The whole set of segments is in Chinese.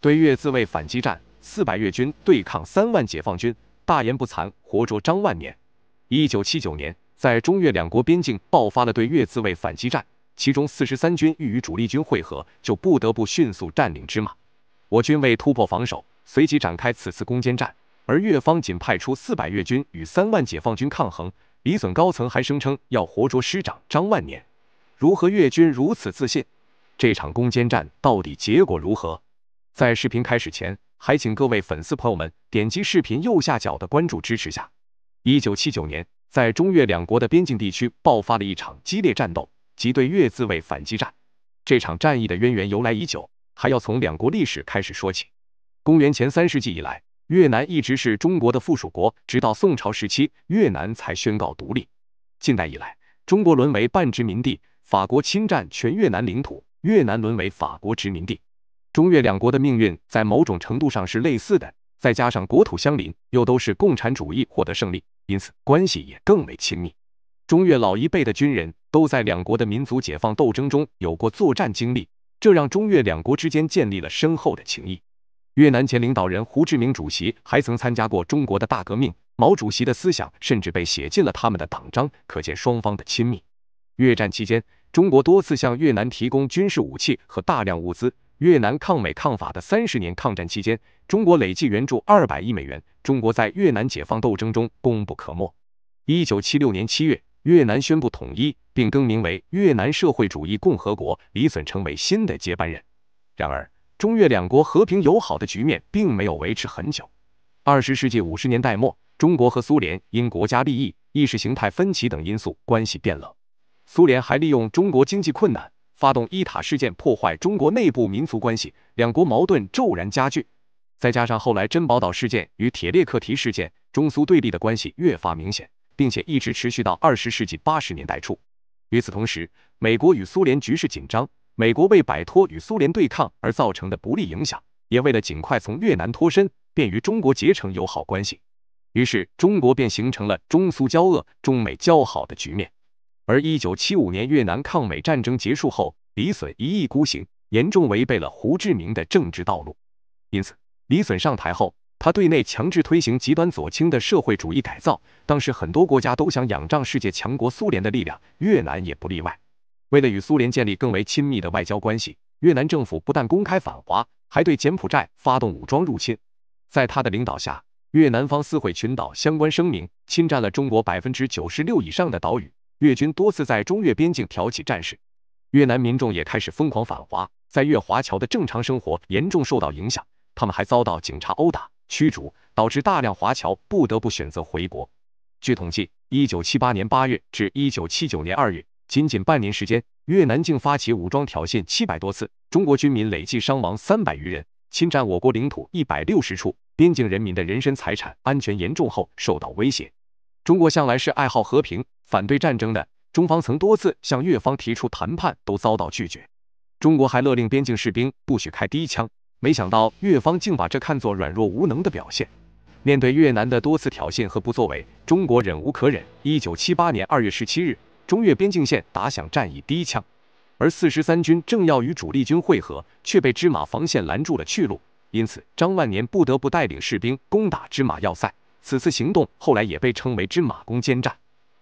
对越自卫反击战，四百越军对抗三万解放军，大言不惭，活捉张万年。一九七九年，在中越两国边境爆发了对越自卫反击战，其中四十三军欲与主力军会合，就不得不迅速占领芝麻。我军为突破防守，随即展开此次攻坚战，而越方仅派出四百越军与三万解放军抗衡，李隼高层还声称要活捉师长张万年。如何越军如此自信？这场攻坚战到底结果如何？在视频开始前，还请各位粉丝朋友们点击视频右下角的关注支持下。一九七九年，在中越两国的边境地区爆发了一场激烈战斗，即对越自卫反击战。这场战役的渊源由来已久，还要从两国历史开始说起。公元前三世纪以来，越南一直是中国的附属国，直到宋朝时期，越南才宣告独立。近代以来，中国沦为半殖民地，法国侵占全越南领土，越南沦为法国殖民地。中越两国的命运在某种程度上是类似的，再加上国土相邻，又都是共产主义获得胜利，因此关系也更为亲密。中越老一辈的军人都在两国的民族解放斗争中有过作战经历，这让中越两国之间建立了深厚的情谊。越南前领导人胡志明主席还曾参加过中国的大革命，毛主席的思想甚至被写进了他们的党章，可见双方的亲密。越战期间，中国多次向越南提供军事武器和大量物资。越南抗美抗法的三十年抗战期间，中国累计援助二百亿美元。中国在越南解放斗争中功不可没。一九七六年七月，越南宣布统一，并更名为越南社会主义共和国，李隼成为新的接班人。然而，中越两国和平友好的局面并没有维持很久。二十世纪五十年代末，中国和苏联因国家利益、意识形态分歧等因素，关系变冷。苏联还利用中国经济困难。发动伊塔事件破坏中国内部民族关系，两国矛盾骤然加剧。再加上后来珍宝岛事件与铁列克提事件，中苏对立的关系越发明显，并且一直持续到二十世纪八十年代初。与此同时，美国与苏联局势紧张，美国为摆脱与苏联对抗而造成的不利影响，也为了尽快从越南脱身，便与中国结成友好关系。于是，中国便形成了中苏交恶、中美交好的局面。而一九七五年越南抗美战争结束后，李隼一意孤行，严重违背了胡志明的政治道路。因此，李隼上台后，他对内强制推行极端左倾的社会主义改造。当时，很多国家都想仰仗世界强国苏联的力量，越南也不例外。为了与苏联建立更为亲密的外交关系，越南政府不但公开反华，还对柬埔寨发动武装入侵。在他的领导下，越南方撕毁群岛相关声明，侵占了中国百分之九十六以上的岛屿。越军多次在中越边境挑起战事，越南民众也开始疯狂反华，在越华侨的正常生活严重受到影响，他们还遭到警察殴打、驱逐，导致大量华侨不得不选择回国。据统计，1978年8月至1979年2月，仅仅半年时间，越南竟发起武装挑衅700多次，中国军民累计伤亡300余人，侵占我国领土160处，边境人民的人身财产安全严重后受到威胁。中国向来是爱好和平、反对战争的。中方曾多次向越方提出谈判，都遭到拒绝。中国还勒令边境士兵不许开第一枪，没想到越方竟把这看作软弱无能的表现。面对越南的多次挑衅和不作为，中国忍无可忍。一九七八年二月十七日，中越边境线打响战役第一枪，而四十三军正要与主力军会合，却被芝麻防线拦住了去路。因此，张万年不得不带领士兵攻打芝麻要塞。此次行动后来也被称为“芝麻攻坚战”。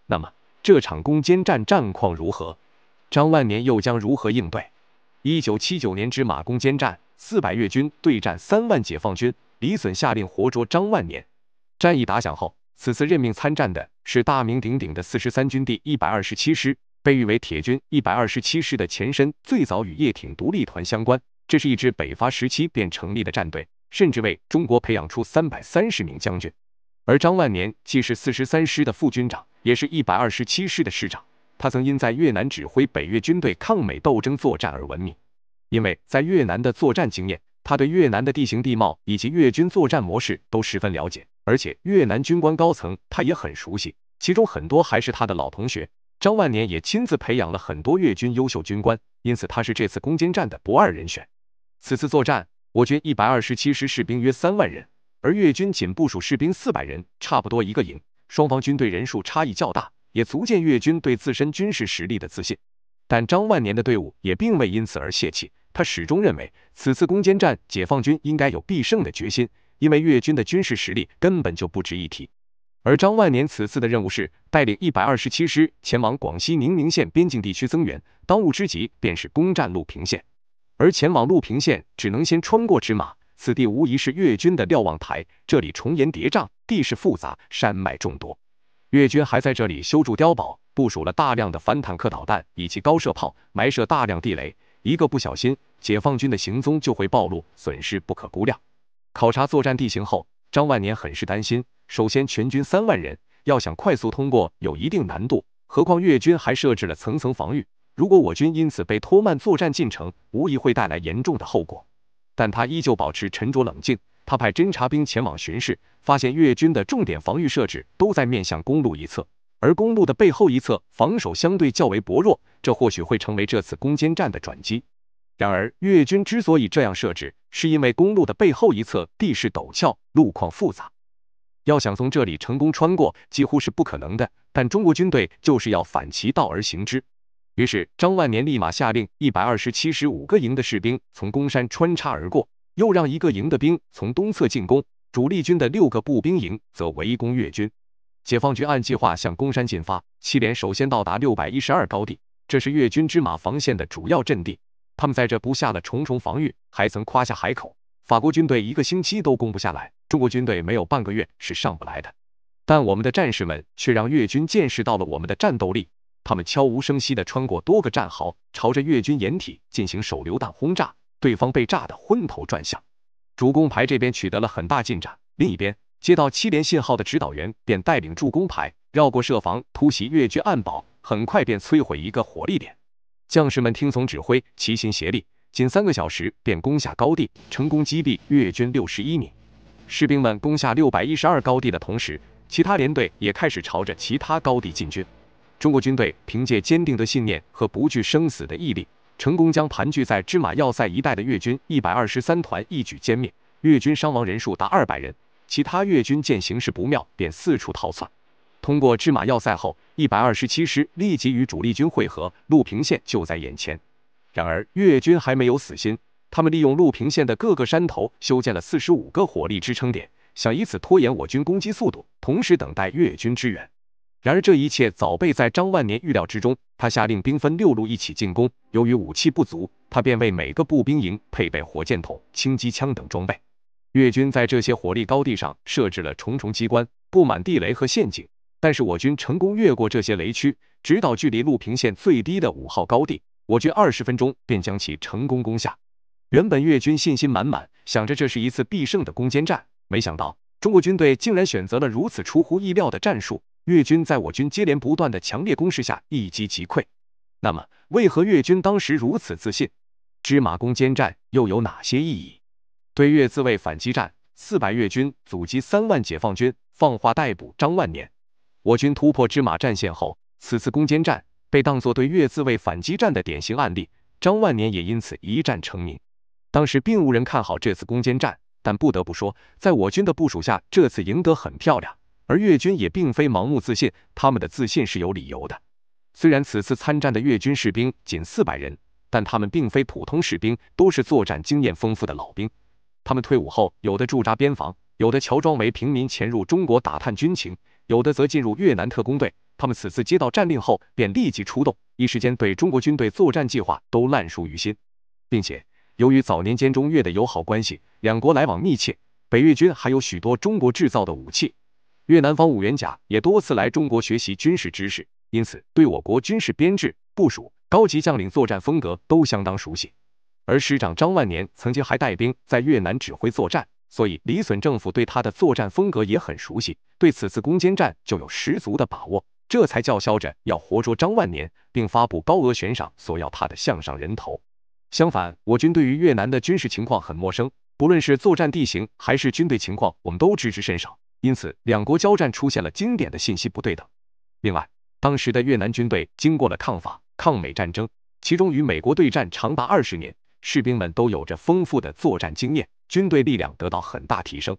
那么这场攻坚战战况如何？张万年又将如何应对？一九七九年芝麻攻坚战，四百越军对战三万解放军。李隼下令活捉张万年。战役打响后，此次任命参战的是大名鼎鼎的四十三军第一百二十七师，被誉为“铁军”。一百二十七师的前身最早与叶挺独立团相关，这是一支北伐时期便成立的战队，甚至为中国培养出三百三十名将军。而张万年既是四十三师的副军长，也是一百二十七师的师长。他曾因在越南指挥北越军队抗美斗争作战而闻名。因为在越南的作战经验，他对越南的地形地貌以及越军作战模式都十分了解，而且越南军官高层他也很熟悉，其中很多还是他的老同学。张万年也亲自培养了很多越军优秀军官，因此他是这次攻坚战的不二人选。此次作战，我军一百二十七师士兵约三万人。而越军仅部署士兵四百人，差不多一个营。双方军队人数差异较大，也足见越军对自身军事实力的自信。但张万年的队伍也并未因此而泄气，他始终认为此次攻坚战，解放军应该有必胜的决心，因为越军的军事实力根本就不值一提。而张万年此次的任务是带领一百二十七师前往广西宁明县边境地区增援，当务之急便是攻占陆平县。而前往陆平县，只能先穿过芝马。此地无疑是越军的瞭望台，这里重岩叠嶂，地势复杂，山脉众多。越军还在这里修筑碉堡，部署了大量的反坦克导弹以及高射炮，埋设大量地雷。一个不小心，解放军的行踪就会暴露，损失不可估量。考察作战地形后，张万年很是担心。首先，全军三万人要想快速通过，有一定难度。何况越军还设置了层层防御，如果我军因此被拖慢作战进程，无疑会带来严重的后果。但他依旧保持沉着冷静。他派侦察兵前往巡视，发现越军的重点防御设置都在面向公路一侧，而公路的背后一侧防守相对较为薄弱。这或许会成为这次攻坚战的转机。然而，越军之所以这样设置，是因为公路的背后一侧地势陡峭，路况复杂，要想从这里成功穿过几乎是不可能的。但中国军队就是要反其道而行之。于是，张万年立马下令，一百二十七、十五个营的士兵从攻山穿插而过，又让一个营的兵从东侧进攻，主力军的六个步兵营则围攻越军。解放军按计划向攻山进发，七连首先到达六百一十二高地，这是越军芝马防线的主要阵地。他们在这布下了重重防御，还曾夸下海口：法国军队一个星期都攻不下来，中国军队没有半个月是上不来的。但我们的战士们却让越军见识到了我们的战斗力。他们悄无声息地穿过多个战壕，朝着越军掩体进行手榴弹轰炸，对方被炸得昏头转向。主攻排这边取得了很大进展，另一边接到七连信号的指导员便带领助攻排绕过设防，突袭越军暗堡，很快便摧毁一个火力点。将士们听从指挥，齐心协力，仅三个小时便攻下高地，成功击毙越军六十一名。士兵们攻下六百一十二高地的同时，其他连队也开始朝着其他高地进军。中国军队凭借坚定的信念和不惧生死的毅力，成功将盘踞在芝麻要塞一带的越军一百二十三团一举歼灭，越军伤亡人数达二百人。其他越军见形势不妙，便四处逃窜。通过芝麻要塞后，一百二十七师立即与主力军会合，陆平线就在眼前。然而，越军还没有死心，他们利用陆平线的各个山头修建了四十五个火力支撑点，想以此拖延我军攻击速度，同时等待越军支援。然而，这一切早被在张万年预料之中。他下令兵分六路一起进攻。由于武器不足，他便为每个步兵营配备火箭筒、轻机枪等装备。越军在这些火力高地上设置了重重机关，布满地雷和陷阱。但是，我军成功越过这些雷区，直到距离陆平线最低的五号高地。我军二十分钟便将其成功攻下。原本越军信心满满，想着这是一次必胜的攻坚战，没想到中国军队竟然选择了如此出乎意料的战术。越军在我军接连不断的强烈攻势下，一击即溃。那么，为何越军当时如此自信？芝麻攻坚战又有哪些意义？对越自卫反击战，四百越军阻击三万解放军，放话逮捕张万年。我军突破芝麻战线后，此次攻坚战被当作对越自卫反击战的典型案例。张万年也因此一战成名。当时并无人看好这次攻坚战，但不得不说，在我军的部署下，这次赢得很漂亮。而越军也并非盲目自信，他们的自信是有理由的。虽然此次参战的越军士兵仅四百人，但他们并非普通士兵，都是作战经验丰富的老兵。他们退伍后，有的驻扎边防，有的乔装为平民潜入中国打探军情，有的则进入越南特工队。他们此次接到战令后，便立即出动，一时间对中国军队作战计划都烂熟于心。并且，由于早年间中越的友好关系，两国来往密切，北越军还有许多中国制造的武器。越南方五元甲也多次来中国学习军事知识，因此对我国军事编制、部署、高级将领作战风格都相当熟悉。而师长张万年曾经还带兵在越南指挥作战，所以李隼政府对他的作战风格也很熟悉，对此次攻坚战就有十足的把握，这才叫嚣着要活捉张万年，并发布高额悬赏索要他的项上人头。相反，我军对于越南的军事情况很陌生，不论是作战地形还是军队情况，我们都知之甚少。因此，两国交战出现了经典的信息不对等。另外，当时的越南军队经过了抗法、抗美战争，其中与美国对战长达二十年，士兵们都有着丰富的作战经验，军队力量得到很大提升。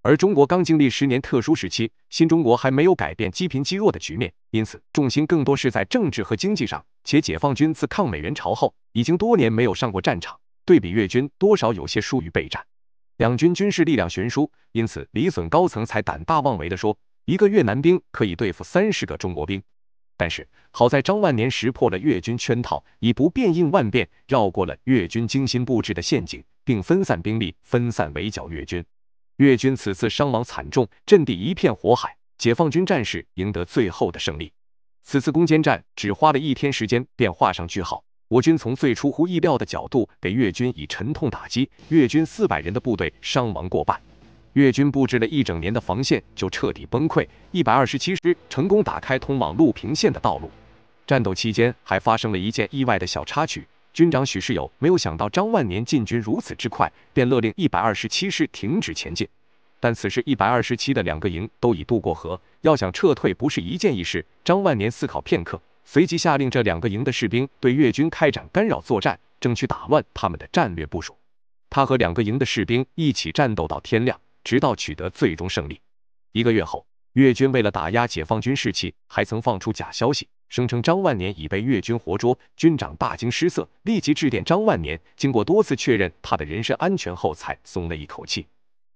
而中国刚经历十年特殊时期，新中国还没有改变积贫积弱的局面，因此重心更多是在政治和经济上。且解放军自抗美援朝后，已经多年没有上过战场，对比越军，多少有些疏于备战。两军军事力量悬殊，因此李隼高层才胆大妄为的说，一个越南兵可以对付三十个中国兵。但是好在张万年识破了越军圈套，以不变应万变，绕过了越军精心布置的陷阱，并分散兵力，分散围剿越军。越军此次伤亡惨重，阵地一片火海，解放军战士赢得最后的胜利。此次攻坚战只花了一天时间，便画上句号。我军从最出乎意料的角度给越军以沉痛打击，越军四百人的部队伤亡过半，越军布置了一整年的防线就彻底崩溃。一百二十七师成功打开通往陆平县的道路。战斗期间还发生了一件意外的小插曲，军长许世友没有想到张万年进军如此之快，便勒令一百二十七师停止前进。但此时一百二十七的两个营都已渡过河，要想撤退不是一件易事。张万年思考片刻。随即下令这两个营的士兵对越军开展干扰作战，争取打乱他们的战略部署。他和两个营的士兵一起战斗到天亮，直到取得最终胜利。一个月后，越军为了打压解放军士气，还曾放出假消息，声称张万年已被越军活捉。军长大惊失色，立即致电张万年。经过多次确认他的人身安全后，才松了一口气。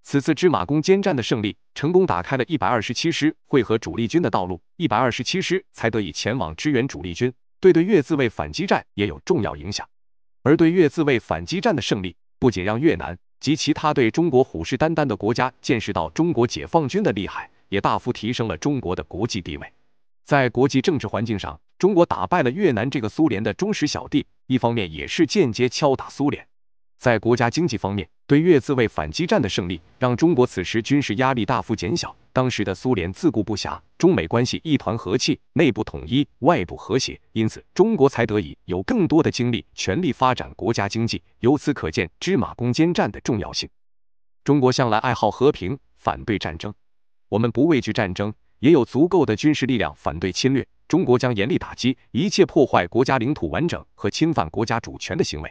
此次芝麻攻坚战的胜利，成功打开了一百二十七师会合主力军的道路，一百二十七师才得以前往支援主力军，对对越自卫反击战也有重要影响。而对越自卫反击战的胜利，不仅让越南及其他对中国虎视眈眈的国家见识到中国解放军的厉害，也大幅提升了中国的国际地位。在国际政治环境上，中国打败了越南这个苏联的忠实小弟，一方面也是间接敲打苏联。在国家经济方面，对越自卫反击战的胜利，让中国此时军事压力大幅减小。当时的苏联自顾不暇，中美关系一团和气，内部统一，外部和谐，因此中国才得以有更多的精力全力发展国家经济。由此可见，芝麻攻坚战的重要性。中国向来爱好和平，反对战争。我们不畏惧战争，也有足够的军事力量反对侵略。中国将严厉打击一切破坏国家领土完整和侵犯国家主权的行为。